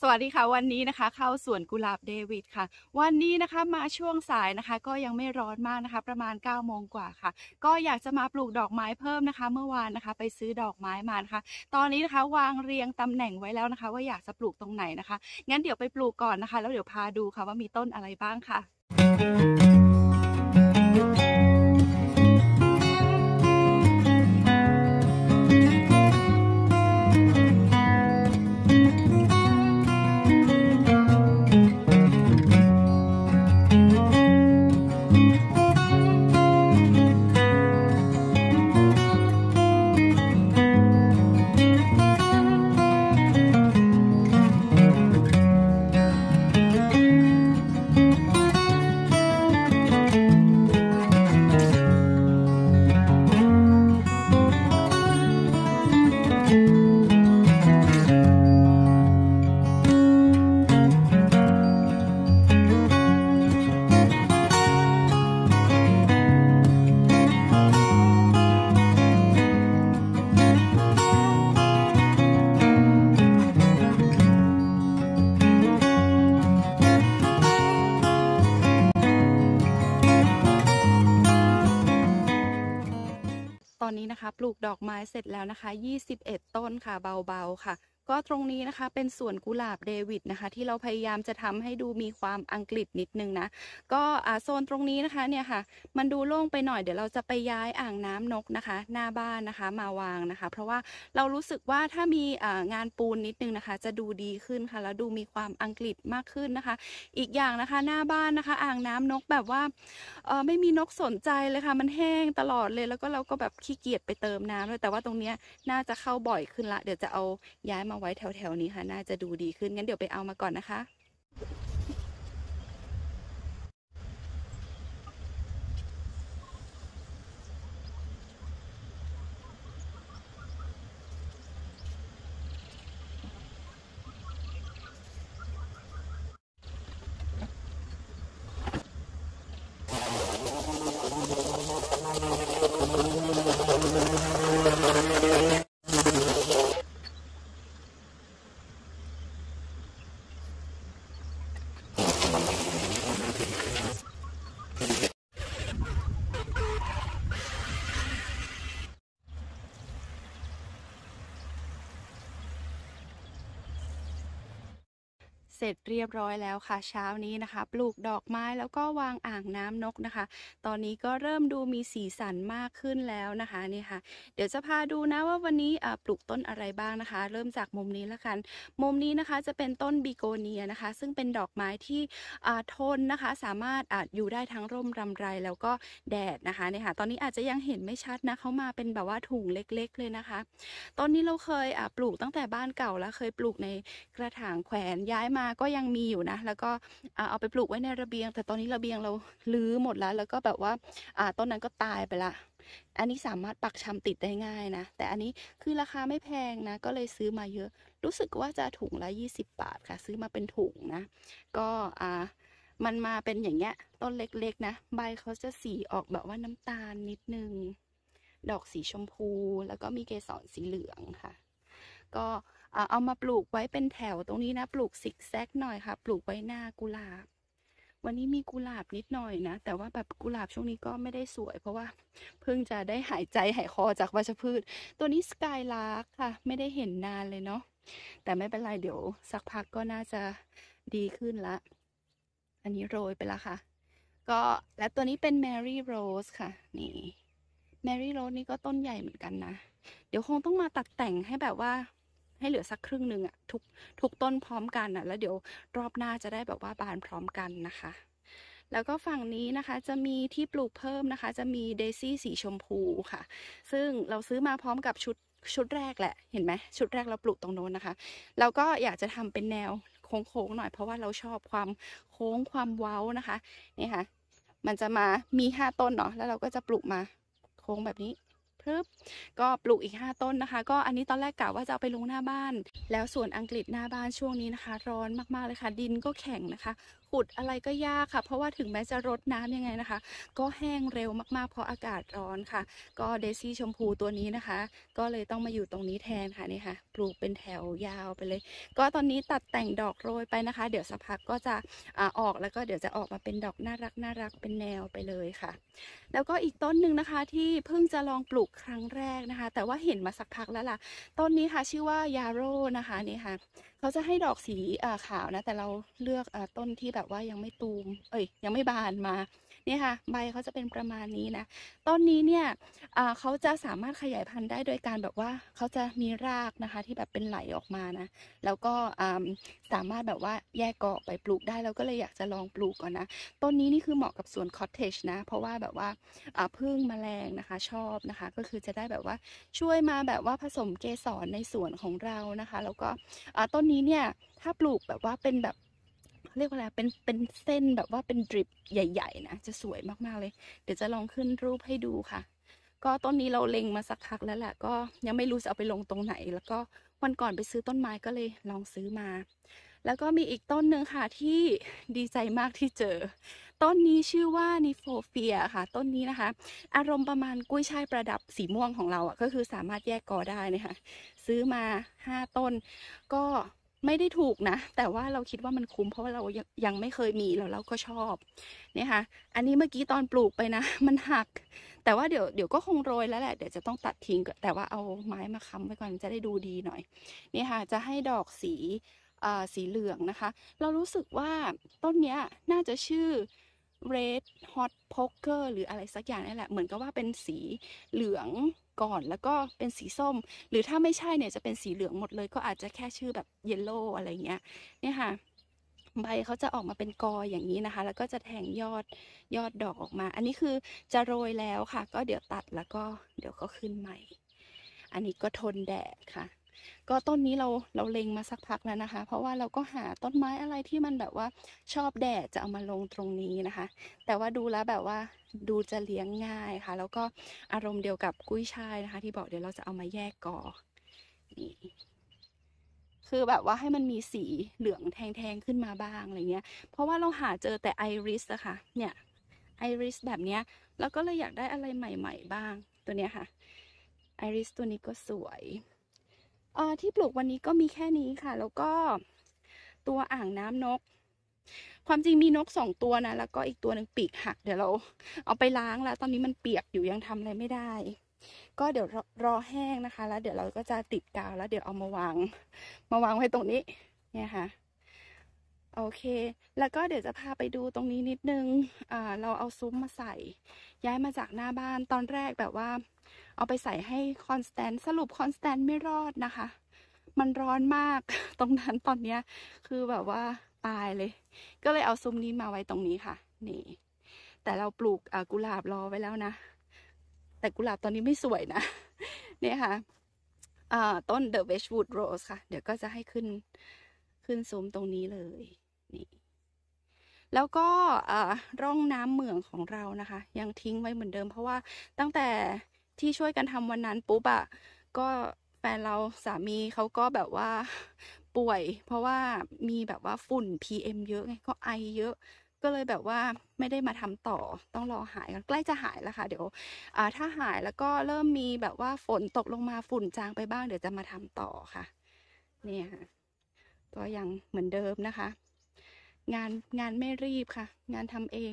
สวัสดีค่ะวันนี้นะคะ เข้าสวนกุหลาบเดวิดค่ะ วันนี้นะคะมาช่วงสายนะคะก็ยังไม่ร้อนมากนะคะ ประมาณ9ก้าโมงกว่าค่ะ ก็อยากจะมาปลูกดอกไม้เพิ่มนะคะเมื่อวานนะคะไปซื้อดอกไม้มานะคะตอนนี้นะคะวางเรียงตำแหน่งไว้แล้วนะคะ ว่าอยากจะปลูกตรงไหนนะคะงั้นเดี๋ยวไปปลูกก่อนนะคะ แล้วเดี๋ยวพาดูค่ะว่ามีต้นอะไรบ้างค่ะูกดอกไม้เสร็จแล้วนะคะ 21 ต้นค่ะ เบา ๆ ค่ะก็ตรงนี้นะคะเป็นสวนกุหลาบเดวิดนะคะ ที่เราพยายามจะทำให้ดูมีความอังกฤษนิดนึงนะ ก็โซนตรงนี้นะคะเนี่ยค่ะ มันดูโล่งไปหน่อยเดี๋ยวเราจะไปย้ายอ่างน้ำนกนะคะ หน้าบ้านนะคะมาวางนะคะ เพราะว่าเรารู้สึกว่าถ้ามีงานปูนนิดนึงนะคะ จะดูดีขึ้นค่ะแล้วดูมีความอังกฤษมากขึ้นนะคะ อีกอย่างนะคะหน้าบ้านนะคะอ่างน้ำนกแบบว่าไม่มีนกสนใจเลยค่ะมันแห้งตลอดเลย แล้วก็เราก็แบบขี้เกียจไปเติมน้ำเลยแต่ว่าตรงเนี้ยน่าจะเข้าบ่อยขึ้นละเดี๋ยวจะเอาย้ายมามาไว้แถวๆนี้ค่ะ น่าจะดูดีขึ้น งั้นเดี๋ยวไปเอามาก่อนนะคะเสร็จเรียบร้อยแล้วค่ะเช้านี้นะคะ ปลูกดอกไม้แล้วก็วางอ่างน้ำนกนะคะ ตอนนี้ก็เริ่มดูมีสีสันมากขึ้นแล้วนะคะนี่ค่ะเดี๋ยวจะพาดูนะว่าวันนี้ปลูกต้นอะไรบ้างนะคะ เริ่มจากมุมนี้ละกัน มุมนี้นะคะจะเป็นต้นบิโกเนียนะคะ ซึ่งเป็นดอกไม้ที่ทนนะคะสามารถออยู่ได้ทั้งร่มรำไรแล้วก็แดดนะคะนี่ค่ะตอนนี้อาจจะยังเห็นไม่ชัดนะเขามาเป็นแบบว่าถุงเล็กๆเลยนะคะตอนนี้เราเคยปลูกตั้งแต่บ้านเก่าแล้วเคยปลูกในกระถางแขวนย้ายมาาก็ยังมีอยู่นะแล้วก็เอาไปปลูกไว้ในระเบียงแต่ตอนนี้ระเบียงเราลื้อหมดแล้ว แล้วก็แบบว่าต้นนั้นก็ตายไปละอันนี้สามารถปักชำติดได้ง่ายนะแต่อันนี้คือราคาไม่แพงนะก็เลยซื้อมาเยอะ รู้สึกว่าจะถุงละ20 บาทค่ะ ซื้อมาเป็นถุงนะ ก็อ่ามันมาเป็นอย่างเงี้ยต้นเล็กๆนะใบเขาจะสีออกแบบว่าน้ำตาลนิดนึง ดอกสีชมพูแล้วก็มีเกสรสีเหลืองค่ะ ก็เอามาปลูกไว้เป็นแถวตรงนี้นะ ปลูกซิกแซกหน่อยค่ะ ปลูกไว้หน้ากุหลาบ วันนี้มีกุหลาบนิดหน่อยนะ แต่ว่าแบบกุหลาบช่วงนี้ก็ไม่ได้สวยเพราะว่า เพิ่งจะได้หายใจหายคอจากวัชพืช ตัวนี้สกายลาร์ค่ะ ไม่ได้เห็นนานเลยเนาะแต่ไม่เป็นไร เดี๋ยวสักพักก็น่าจะดีขึ้นละ อันนี้โรยไปละค่ะ ก็และตัวนี้เป็นแมรี่โรสค่ะ นี่แมรี่โรสนี่ก็ต้นใหญ่เหมือนกันนะเดี๋ยวคงต้องมาตัดแต่งให้แบบว่าให้เหลือสักครึ่งหนึ่งอะทุกทุกต้นพร้อมกันอะแล้วเดี๋ยวรอบหน้าจะได้แบบว่าบานพร้อมกันนะคะ แล้วก็ฝั่งนี้นะคะจะมีที่ปลูกเพิ่มนะคะ จะมีเดซี่สีชมพูค่ะ ซึ่งเราซื้อมาพร้อมกับชุดชุดแรกแหละเห็นไหมชุดแรกเราปลูกตรงโน้นนะคะเราก็อยากจะทำเป็นแนวโค้งๆหน่อย เพราะว่าเราชอบความโค้งความเว้านะคะนี่ค่ะมันจะมามีห้าต้นเนาะแล้วเราก็จะปลูกมาโค้งแบบนี้พรึบก็ปลูกอีก 5 ต้นนะคะ ก็อันนี้ตอนแรกกะว่าจะเอาไปลงหน้าบ้าน แล้วส่วนอังกฤษหน้าบ้านช่วงนี้นะคะ ร้อนมาก ๆ เลยค่ะ ดินก็แข็งนะคะปุดอะไรก็ยากค่ะ เพราะว่าถึงแม้จะรดน้ำยังไงนะคะก็แห้งเร็วมากๆ เพราะอากาศร้อนค่ะ ก็เดซี่ชมพูตัวนี้นะคะ ก็เลยต้องมาอยู่ตรงนี้แทนค่ะนี่ค่ะ ปลูกเป็นแถวยาวไปเลย ก็ตอนนี้ตัดแต่งดอกโรยไปนะคะ เดี๋ยวสักพักก็จะอออกแล้วก็เดี๋ยวจะออกมาเป็นดอกน่ารักน่ารักเป็นแนวไปเลยค่ะ แล้วก็อีกต้นหนึ่งนะคะ ที่เพิ่งจะลองปลูกครั้งแรกนะคะ แต่ว่าเห็นมาสักพักแล้วล่ะต้นนี้ค่ะชื่อว่ายาโรนะคะนี่ค่ะเขาจะให้ดอกสีขาวนะ แต่เราเลือกอต้นที่แบบว่ายังไม่ตูมเอ้ยยังไม่บานมานี่ค่ะ ใบเขาจะเป็นประมาณนี้นะต้นนี้เนี่ยเขาจะสามารถขยายพันธุ์ได้โดยการแบบว่าเขาจะมีรากนะคะ ที่แบบเป็นไหลออกมานะ แล้วก็สามารถแบบว่าแยกกอกไปปลูกได้เราก็เลยอยากจะลองปลูกก่อนนะต้นนี้นี่คือเหมาะกับสวนคอตเทจนะเพราะว่าแบบว่าพึ่งแมลงนะคะชอบนะคะ ก็คือจะได้แบบว่าช่วยมาแบบว่าผสมเกสรในสวนของเรานะคะแล้วก็ต้นนี้เนี่ยถ้าปลูกแบบว่าเป็นแบบเรียกว่าอะไรเป็นเป็นเส้นแบบว่าเป็นดริปใหญ่ๆนะจะสวยมากๆเลย เดี๋ยวจะลองขึ้นรูปให้ดูค่ะ ก็ต้นนี้เราเล็งมาสักพักแล้วแหละ ก็ยังไม่รู้จะเอาไปลงตรงไหน แล้วก็วันก่อนไปซื้อต้นไม้ก็เลยลองซื้อมา แล้วก็มีอีกต้นหนึ่งค่ะที่ดีใจมากที่เจอ ต้นนี้ชื่อว่านิโฟเฟียค่ะ ต้นนี้นะคะ อารมณ์ประมาณกุ้ยช่ายประดับสีม่วงของเราอะ่ะก็คือสามารถแยกกอได้นะคะซื้อมา5ต้น ก็ไม่ได้ถูกนะแต่ว่าเราคิดว่ามันคุ้มเพราะว่าเรายังไม่เคยมีแล้วเราก็ชอบเนี่ยค่ะอันนี้เมื่อกี้ตอนปลูกไปนะมันหัก แต่ว่าเดี๋ยวเดี๋ยวก็คงโรยแล้วแหละเดี๋ยวจะต้องตัดทิ้งแต่ว่าเอาไม้มาค้ำไว้ก่อนจะได้ดูดีหน่อย นี่ค่ะจะให้ดอกสีสีเหลืองนะคะ เรารู้สึกว่าต้นเนี้ยน่าจะชื่อ red hot poker หรืออะไรสักอย่างนี่แหละเหมือนกับว่าเป็นสีเหลืองก่อนแล้วก็เป็นสีส้มหรือถ้าไม่ใช่เนี่ยจะเป็นสีเหลืองหมดเลย ก็อาจจะแค่ชื่อแบบเยลโล่อะไรเงี้ยเนี่ยค่ะ ใบเขาจะออกมาเป็นกออย่างนี้นะคะ แล้วก็จะแทงยอดยอดดอกออกมา อันนี้คือจะโรยแล้วค่ะ ก็เดี๋ยวตัดแล้วก็เดี๋ยวก็ขึ้นใหม่ อันนี้ก็ทนแดดค่ะก็ต้นนี้เราเราเล็งมาสักพักแล้วนะคะ เพราะว่าเราก็หาต้นไม้อะไรที่มันแบบว่าชอบแดดจะเอามาลงตรงนี้นะคะ แต่ว่าดูแล้วแบบว่าดูจะเลี้ยงง่ายค่ะ แล้วก็อารมณ์เดียวกับกุ้ยช่ายนะคะ ที่บอกเดี๋ยวเราจะเอามาแยกกอนี่คือแบบว่าให้มันมีสีเหลืองแทงๆขึ้นมาบ้างอะไรเงี้ย เพราะว่าเราหาเจอแต่ไอริสอะค่ะ เนี่ยไอริสแบบเนี้ยแล้วก็เลยอยากได้อะไรใหม่ๆบ้างตัวเนี้ยค่ะ ไอริสตัวนี้ก็สวยที่ปลูกวันนี้ก็มีแค่นี้ค่ะ แล้วก็ตัวอ่างน้ำนก ความจริงมีนกสองตัวนะแล้วก็อีกตัวหนึ่งปีกหัก เดี๋ยวเราเอาไปล้างแล้ว ตอนนี้มันเปียกอยู่ยังทำอะไรไม่ได้ ก็เดี๋ยวรอแห้งนะคะ แล้วเดี๋ยวเราก็จะติดกาวแล้วเดี๋ยวเอามาวางมาวางไว้ตรงนี้เนี่ยค่ะโอเคแล้วก็เดี๋ยวจะพาไปดูตรงนี้นิดนึงอ่าเราเอาซุ้มมาใส่ ย้ายมาจากหน้าบ้านตอนแรกแบบว่าเอาไปใส่ให้คอนสแตนสรุปคอนสแตนไม่รอดนะคะ มันร้อนมากตรงนั้นตอนเนี้ย คือแบบว่าตายเลย ก็เลยเอาซุ้มนี้มาไว้ตรงนี้ค่ะ นี่ แต่เราปลูกกุหลาบรอไว้แล้วนะ แต่กุหลาบตอนนี้ไม่สวยนะเนี่ยค่ะต้น The w e วช w o o d Rose ค่ะ เดี๋ยวก็จะให้ขึ้นขึ้นซุ้มตรงนี้เลย นี่ แล้วก็ร่องน้ำเหมืองของเรานะคะ ยังทิ้งไว้เหมือนเดิม เพราะว่าตั้งแต่ที่ช่วยกันทำวันนั้นปุ๊บอะก็แฟนเราสามีเขาก็แบบว่าป่วย เพราะว่ามีแบบว่าฝุ่น PM เยอะไง ก็ไอเยอะ ก็เลยแบบว่าไม่ได้มาทำต่อ ต้องรอหายกันใกล้จะหายแล้วค่ะ เดี๋ยวถ้าหายแล้วก็เริ่มมีแบบว่าฝนตกลงมาฝุ่นจางไปบ้าง เดี๋ยวจะมาทำต่อค่ะ เนี่ยก็ยังเหมือนเดิมนะคะ งานงานไม่รีบค่ะงานทำเอง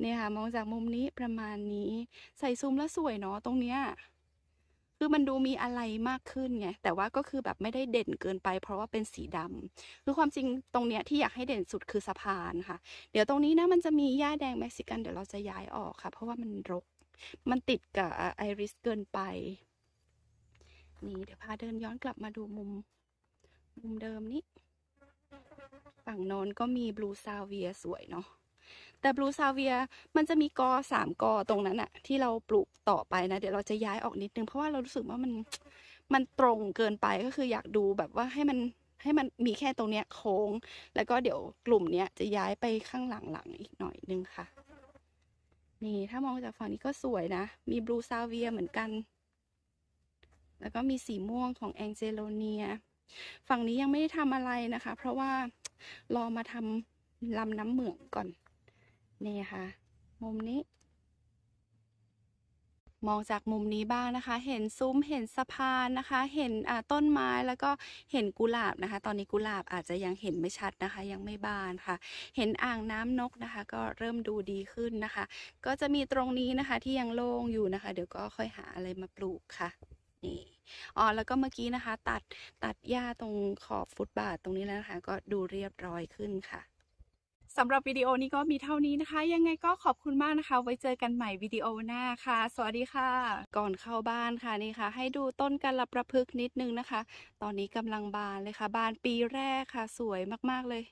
เนี่ยค่ะ มองจากมุมนี้ประมาณนี้ใส่ซูมแล้วสวยเนาะตรงเนี้ยคือมันดูมีอะไรมากขึ้นไงแต่ว่าก็คือแบบไม่ได้เด่นเกินไป เพราะว่าเป็นสีดำ คือความจริงตรงเนี้ยที่อยากให้เด่นสุดคือสะพานค่ะ เดี๋ยวตรงนี้นะมันจะมีหญ้าแดงเม็กซิกัน เดี๋ยวเราจะย้ายออกค่ะ เพราะว่ามันรกมันติดกับไอริสเกินไปนี่เดี๋ยวพาเดินย้อนกลับมาดูมุม มุมเดิมนี้ฝั่งโน้นก็มีบลูซาวเวียสวยเนาะแต่บลูซาเวีย มันจะมีกอสามกอตรงนั้นอะที่เราปลูกต่อไปนะ เดี๋ยวเราจะย้ายออกนิดนึงเพราะว่าเรารู้สึกว่ามันมันตรงเกินไปก็คืออยากดูแบบว่าให้มันให้มันมีแค่ตรงเนี้ยโค้ง แล้วก็เดี๋ยวกลุ่มเนี้ยจะย้ายไปข้างหลังๆอีกหน่อยนึงค่ะ นี่ถ้ามองจากฝั่งนี้ก็สวยนะ มีบลูซาเวียเหมือนกัน แล้วก็มีสีม่วงของแองเจโลเนีย ฝั่งนี้ยังไม่ได้ทำอะไรนะคะ เพราะว่ารอมาทำลำน้ำเหมืองก่อนนี่ค่ะ มุมนี้ มองจากมุมนี้บ้างนะคะ เห็นซุ้มเห็นสะพานนะคะ เห็นต้นไม้แล้วก็เห็นกุหลาบนะคะ ตอนนี้กุหลาบอาจจะยังเห็นไม่ชัดนะคะ ยังไม่บานค่ะ เห็นอ่างน้ำนกนะคะ ก็เริ่มดูดีขึ้นนะคะ ก็จะมีตรงนี้นะคะ ที่ยังโล่งอยู่นะคะ เดี๋ยวก็ค่อยหาอะไรมาปลูกค่ะนี่อ๋อแล้วก็เมื่อกี้นะคะ ตัดตัดหญ้าตรงขอบฟุตบาทตรงนี้แล้วนะคะ ก็ดูเรียบร้อยขึ้นค่ะสำหรับวิดีโอนี้ก็มีเท่านี้นะคะ ยังไงก็ขอบคุณมากนะคะ ไว้เจอกันใหม่วิดีโอหน้าค่ะ สวัสดีค่ะ ก่อนเข้าบ้านค่ะนี่ค่ะ ให้ดูต้นกันละประพฤกนิดนึงนะคะ ตอนนี้กำลังบานเลยค่ะ บานปีแรกค่ะ สวยมากๆเลย